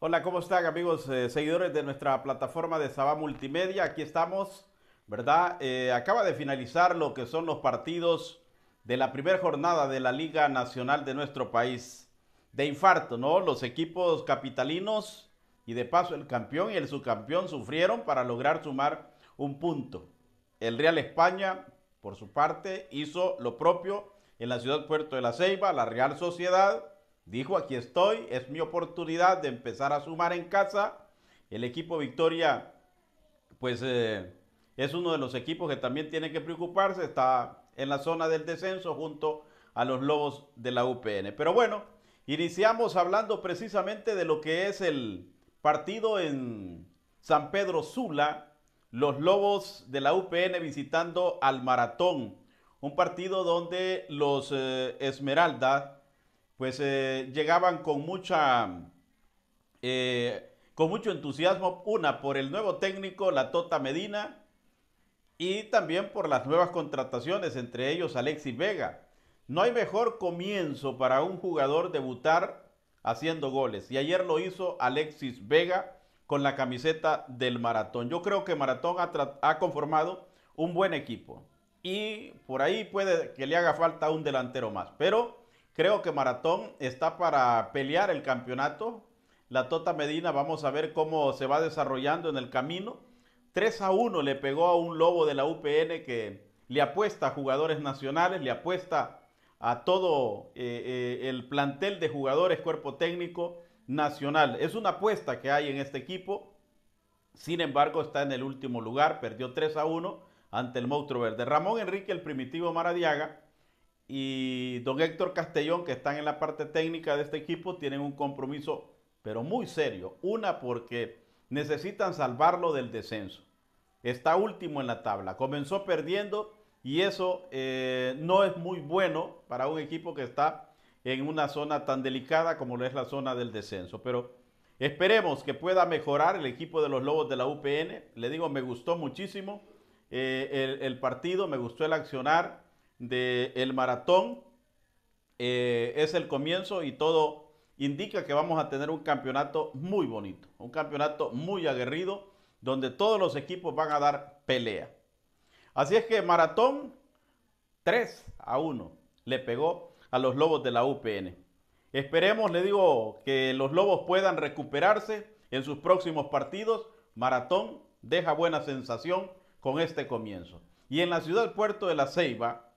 Hola, ¿cómo están amigos eh, seguidores de nuestra plataforma de Saba Multimedia? Aquí estamos, ¿verdad? Eh, acaba de finalizar lo que son los partidos de la primera jornada de la Liga Nacional de nuestro país. De infarto, ¿no? Los equipos capitalinos y de paso el campeón y el subcampeón sufrieron para lograr sumar un punto. El Real España, por su parte, hizo lo propio en la ciudad Puerto de la Ceiba, la Real Sociedad Dijo, aquí estoy, es mi oportunidad de empezar a sumar en casa. El equipo Victoria, pues eh, es uno de los equipos que también tiene que preocuparse, está en la zona del descenso junto a los Lobos de la UPN. Pero bueno, iniciamos hablando precisamente de lo que es el partido en San Pedro Sula, los Lobos de la UPN visitando al Maratón, un partido donde los eh, Esmeraldas pues eh, llegaban con mucha, eh, con mucho entusiasmo, una por el nuevo técnico, la Tota Medina, y también por las nuevas contrataciones, entre ellos Alexis Vega. No hay mejor comienzo para un jugador debutar haciendo goles. Y ayer lo hizo Alexis Vega con la camiseta del Maratón. Yo creo que Maratón ha, ha conformado un buen equipo. Y por ahí puede que le haga falta un delantero más. Pero Creo que Maratón está para pelear el campeonato. La Tota Medina, vamos a ver cómo se va desarrollando en el camino. 3 a 1 le pegó a un lobo de la UPN que le apuesta a jugadores nacionales, le apuesta a todo eh, eh, el plantel de jugadores, cuerpo técnico nacional. Es una apuesta que hay en este equipo. Sin embargo, está en el último lugar, perdió 3 a 1 ante el Moutro verde. Ramón Enrique, el primitivo Maradiaga, y don Héctor Castellón, que están en la parte técnica de este equipo, tienen un compromiso, pero muy serio. Una, porque necesitan salvarlo del descenso. Está último en la tabla. Comenzó perdiendo y eso eh, no es muy bueno para un equipo que está en una zona tan delicada como lo es la zona del descenso. Pero esperemos que pueda mejorar el equipo de los Lobos de la UPN. Le digo, me gustó muchísimo eh, el partido, me gustó el accionar del maratón. Eh, es el comienzo y todo indica que vamos a tener un campeonato muy bonito, un campeonato muy aguerrido, donde todos los equipos van a dar pelea. Así es que maratón 3 a 1 le pegó a los lobos de la UPN. Esperemos, le digo, que los lobos puedan recuperarse en sus próximos partidos. Maratón deja buena sensación con este comienzo. Y en la ciudad puerto de la Ceiba,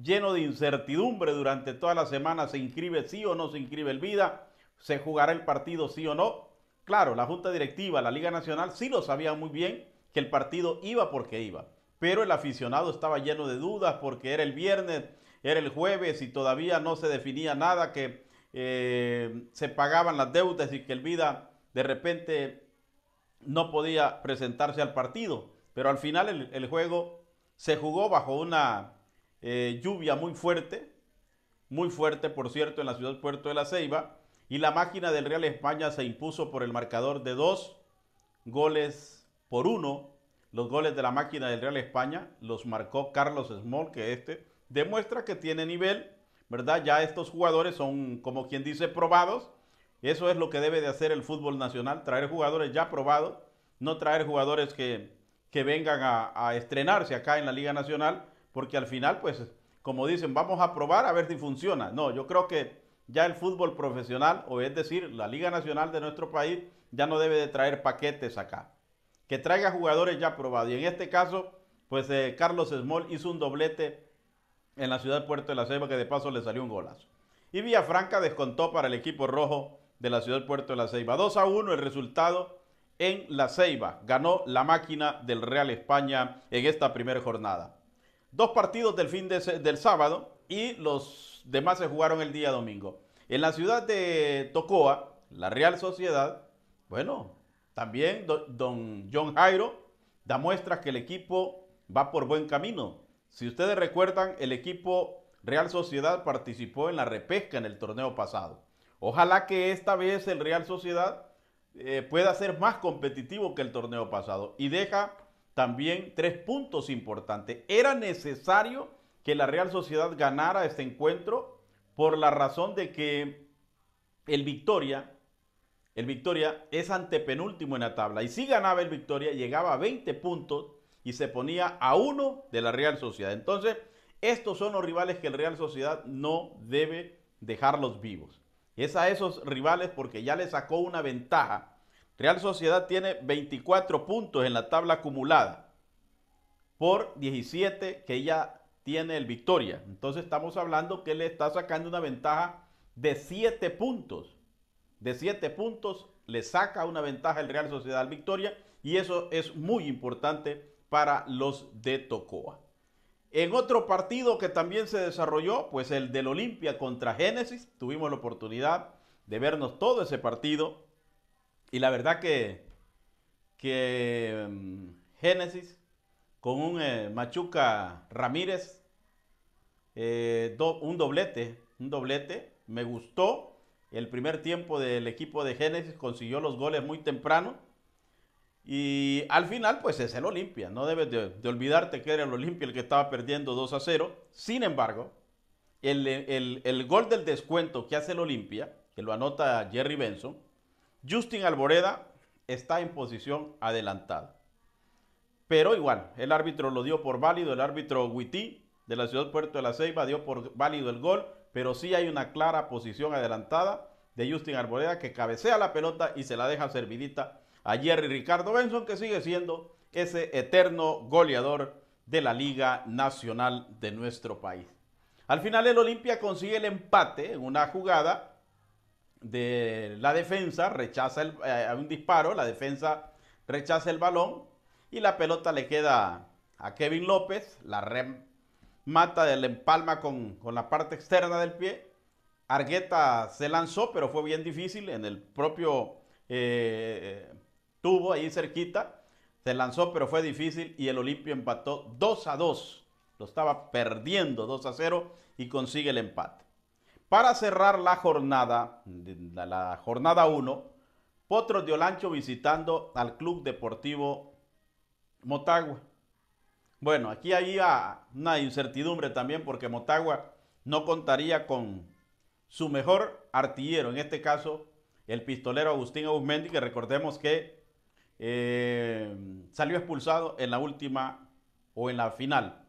lleno de incertidumbre durante toda la semana, se inscribe sí o no se inscribe el vida, se jugará el partido sí o no. Claro, la Junta Directiva, la Liga Nacional sí lo sabía muy bien que el partido iba porque iba, pero el aficionado estaba lleno de dudas porque era el viernes, era el jueves y todavía no se definía nada, que eh, se pagaban las deudas y que el vida de repente no podía presentarse al partido. Pero al final el juego se jugó bajo una eh, lluvia muy fuerte, muy fuerte por cierto en la ciudad Puerto de la Ceiba, y la máquina del Real España se impuso por el marcador de dos goles por uno. Los goles de la máquina del Real España los marcó Carlos Small, que este demuestra que tiene nivel, ¿verdad? Ya estos jugadores son, como quien dice, probados. Eso es lo que debe de hacer el fútbol nacional, traer jugadores ya probados, no traer jugadores que, que vengan a, a estrenarse acá en la Liga Nacional porque al final, pues, como dicen, vamos a probar a ver si funciona. No, yo creo que ya el fútbol profesional, o es decir, la Liga Nacional de nuestro país, ya no debe de traer paquetes acá. Que traiga jugadores ya probados. Y en este caso, pues eh, Carlos Small hizo un doblete en la ciudad de Puerto de la Ceiba, que de paso le salió un golazo. Y Villafranca descontó para el equipo rojo de la ciudad de Puerto de la Ceiba. 2 a 1 el resultado en la Ceiba. Ganó la máquina del Real España en esta primera jornada. Dos partidos del fin del sábado y los demás se jugaron el día domingo. En la ciudad de Tocoa, la Real Sociedad, bueno, también don John Jairo da muestras que el equipo va por buen camino. Si ustedes recuerdan, el equipo Real Sociedad participó en la repesca en el torneo pasado. Ojalá que esta vez el Real Sociedad eh, pueda ser más competitivo que el torneo pasado y deja también tres puntos importantes. Era necesario que la Real Sociedad ganara este encuentro por la razón de que el Victoria, el Victoria es antepenúltimo en la tabla. Y si ganaba el Victoria, llegaba a 20 puntos y se ponía a uno de la Real Sociedad. Entonces, estos son los rivales que el Real Sociedad no debe dejarlos vivos. Es a esos rivales porque ya le sacó una ventaja Real Sociedad tiene 24 puntos en la tabla acumulada por 17 que ya tiene el Victoria. Entonces estamos hablando que le está sacando una ventaja de 7 puntos. De 7 puntos le saca una ventaja el Real Sociedad al Victoria y eso es muy importante para los de Tocoa. En otro partido que también se desarrolló, pues el del Olimpia contra Génesis, tuvimos la oportunidad de vernos todo ese partido y la verdad que, que em, Génesis con un eh, Machuca Ramírez, eh, un doblete, un doblete, me gustó. El primer tiempo del equipo de Génesis consiguió los goles muy temprano. Y al final, pues es el Olimpia. No debes de, olvidarte que era el Olimpia el que estaba perdiendo 2 a 0. Sin embargo, el, el, el gol del descuento que hace el Olimpia, que lo anota Jerry Benson, Justin Alboreda está en posición adelantada. Pero igual, el árbitro lo dio por válido, el árbitro Huití de la ciudad Puerto de la Ceiba dio por válido el gol, pero sí hay una clara posición adelantada de Justin Alboreda que cabecea la pelota y se la deja servidita a Jerry Ricardo Benson, que sigue siendo ese eterno goleador de la Liga Nacional de nuestro país. Al final el Olimpia consigue el empate en una jugada de la defensa, rechaza eh, un disparo, la defensa rechaza el balón y la pelota le queda a Kevin López, la remata del empalma con, la parte externa del pie. Argueta se lanzó, pero fue bien difícil en el propio eh, eh, tubo ahí cerquita. Se lanzó, pero fue difícil y el Olimpio empató 2 a 2. Lo estaba perdiendo 2 a 0 y consigue el empate. Para cerrar la jornada, la jornada 1, Potros de Olancho visitando al Club Deportivo Motagua. Bueno, aquí hay una incertidumbre también porque Motagua no contaría con su mejor artillero, en este caso el pistolero Agustín Augmendi, que recordemos que eh, salió expulsado en la última o en la final.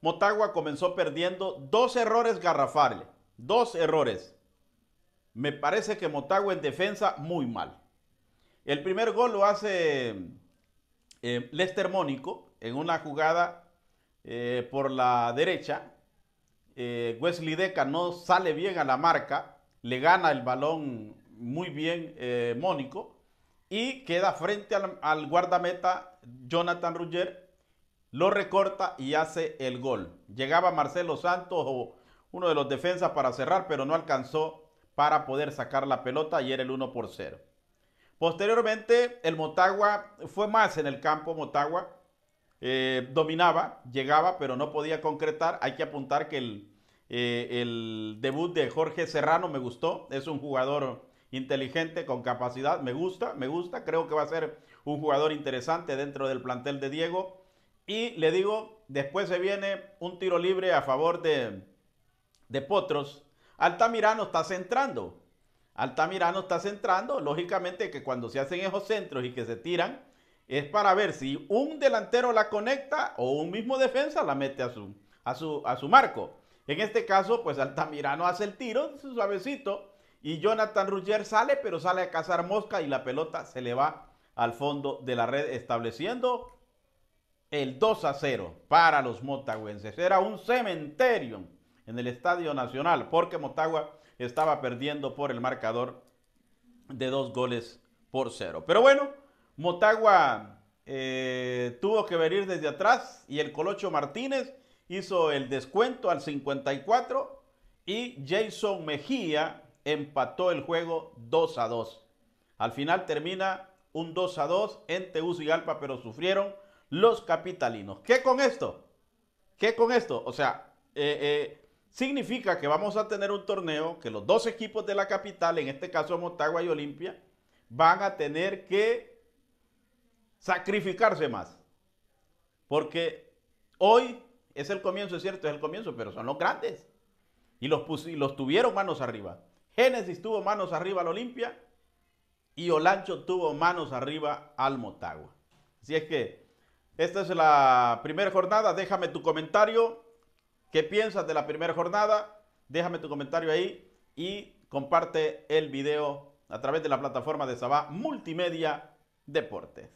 Motagua comenzó perdiendo dos errores garrafales Dos errores. Me parece que Motagua en defensa muy mal. El primer gol lo hace eh, Lester Mónico en una jugada eh, por la derecha. Eh, Wesley Deca no sale bien a la marca, le gana el balón muy bien Mónico y queda frente al, guardameta Jonathan Rugger, lo recorta y hace el gol. Llegaba Marcelo Santos o uno de los defensas para cerrar, pero no alcanzó para poder sacar la pelota y era el 1 por 0. Posteriormente, el Motagua fue más en el campo. Motagua eh, dominaba, llegaba, pero no podía concretar. Hay que apuntar que eh, el debut de Jorge Serrano me gustó. Es un jugador inteligente, con capacidad. Me gusta, me gusta. Creo que va a ser un jugador interesante dentro del plantel de Diego. Y le digo, después se viene un tiro libre a favor de, de Potros, Altamirano está centrando. Altamirano está centrando, lógicamente que cuando se hacen esos centros y que se tiran, es para ver si un delantero la conecta o un mismo defensa la mete a su, a su, a su marco. En este caso, pues Altamirano hace el tiro, suavecito, y Jonathan Rugger sale, pero sale a cazar mosca y la pelota se le va al fondo de la red, estableciendo el 2 a 0 para los motagüenses. Era un cementerio en el Estadio Nacional, porque Motagua estaba perdiendo por el marcador de dos goles por cero. Pero bueno, Motagua eh, tuvo que venir desde atrás y el Colocho Martínez hizo el descuento al 54 y Jason Mejía empató el juego 2 a 2. Al final termina un 2 a 2 en Tegucigalpa, pero sufrieron los capitalinos. ¿Qué con esto? ¿Qué con esto? O sea, eh, eh significa que vamos a tener un torneo que los dos equipos de la capital, en este caso Motagua y Olimpia, van a tener que sacrificarse más. Porque hoy es el comienzo, es cierto, es el comienzo, pero son los grandes. Y los, los tuvieron manos arriba. Génesis tuvo manos arriba al Olimpia y Olancho tuvo manos arriba al Motagua. Así es que esta es la primera jornada. Déjame tu comentario ¿Qué piensas de la primera jornada? Déjame tu comentario ahí y comparte el video a través de la plataforma de Sabá Multimedia Deportes.